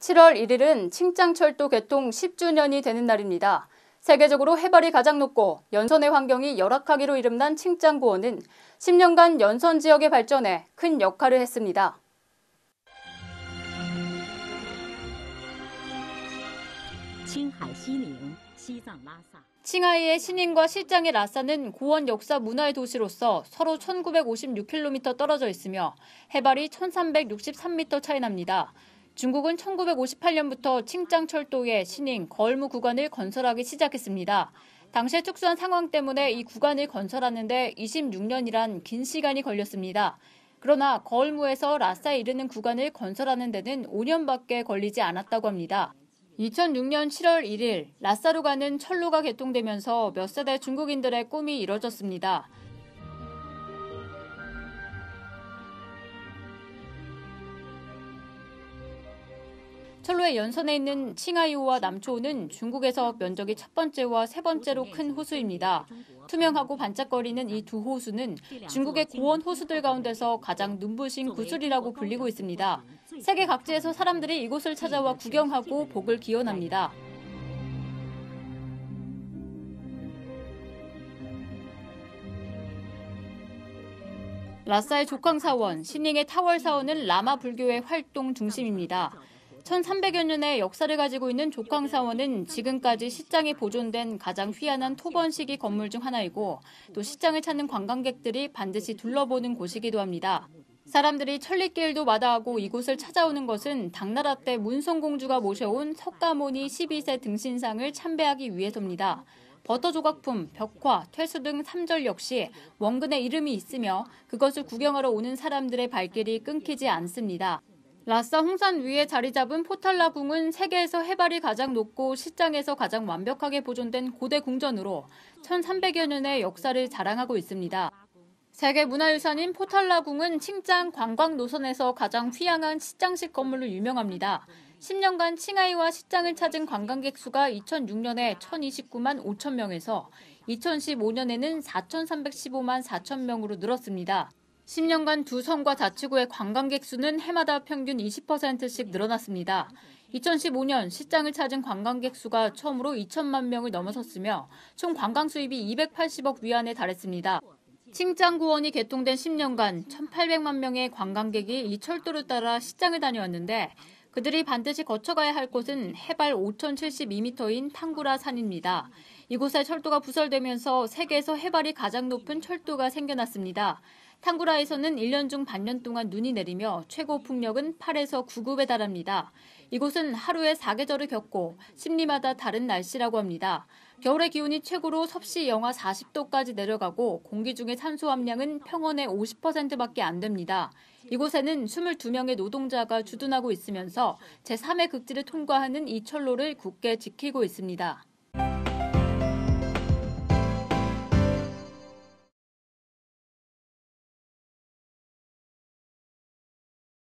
7월 1일은 칭짱철도 개통 10주년이 되는 날입니다. 세계적으로 해발이 가장 높고 연선의 환경이 열악하기로 이름난 칭짱고원은 10년간 연선 지역의 발전에 큰 역할을 했습니다. 칭하이의 신인과 실장의 라사는 고원 역사 문화의 도시로서 서로 1956km 떨어져 있으며 해발이 1363m 차이 납니다. 중국은 1958년부터 칭짱 철도의 신인 거무 구간을 건설하기 시작했습니다. 당시의 특수한 상황 때문에 이 구간을 건설하는데 26년이란 긴 시간이 걸렸습니다. 그러나 거무에서 라싸에 이르는 구간을 건설하는 데는 5년밖에 걸리지 않았다고 합니다. 2006년 7월 1일 라싸로 가는 철로가 개통되면서 몇 세대 중국인들의 꿈이 이뤄졌습니다. 철로의 연선에 있는 칭하이오와 남초우는 중국에서 면적이 첫 번째와 세 번째로 큰 호수입니다. 투명하고 반짝거리는 이 두 호수는 중국의 고원 호수들 가운데서 가장 눈부신 구슬이라고 불리고 있습니다. 세계 각지에서 사람들이 이곳을 찾아와 구경하고 복을 기원합니다. 라싸의 조캉 사원, 신닝의 타월 사원은 라마 불교의 활동 중심입니다. 1300여 년의 역사를 가지고 있는 족황사원은 지금까지 시장이 보존된 가장 휘한한 토번식이 건물 중 하나이고 또 시장을 찾는 관광객들이 반드시 둘러보는 곳이기도 합니다. 사람들이 천리길도 마다하고 이곳을 찾아오는 것은 당나라 때 문성공주가 모셔온 석가모니 12세 등신상을 참배하기 위해서입니다. 버터 조각품, 벽화, 퇴수 등 3절 역시 원근의 이름이 있으며 그것을 구경하러 오는 사람들의 발길이 끊기지 않습니다. 라싸 홍산 위에 자리 잡은 포탈라 궁은 세계에서 해발이 가장 높고 시장에서 가장 완벽하게 보존된 고대 궁전으로 1300여 년의 역사를 자랑하고 있습니다. 세계문화유산인 포탈라궁은 칭짱 관광 노선에서 가장 휘양한 시장식 건물로 유명합니다. 10년간 칭하이와 시장을 찾은 관광객 수가 2006년에 1,029만 5천 명에서 2015년에는 4,315만 4천 명으로 늘었습니다. 10년간 두 성과 자치구의 관광객 수는 해마다 평균 20%씩 늘어났습니다. 2015년 시장을 찾은 관광객 수가 처음으로 2천만 명을 넘어섰으며 총 관광 수입이 280억 위안에 달했습니다. 칭짱구원이 개통된 10년간 1,800만 명의 관광객이 이 철도를 따라 시장을 다녀왔는데 그들이 반드시 거쳐가야 할 곳은 해발 5,072m인 탕구라 산입니다. 이곳에 철도가 부설되면서 세계에서 해발이 가장 높은 철도가 생겨났습니다. 탕구라에서는 1년 중 반년 동안 눈이 내리며 최고 풍력은 8에서 9급에 달합니다. 이곳은 하루에 4계절을 겪고 심리마다 다른 날씨라고 합니다. 겨울의 기온이 최고로 섭씨 영하 40도까지 내려가고 공기 중의 산소 함량은 평원의 50%밖에 안 됩니다. 이곳에는 22명의 노동자가 주둔하고 있으면서 제3의 극지를 통과하는 이 철로를 굳게 지키고 있습니다.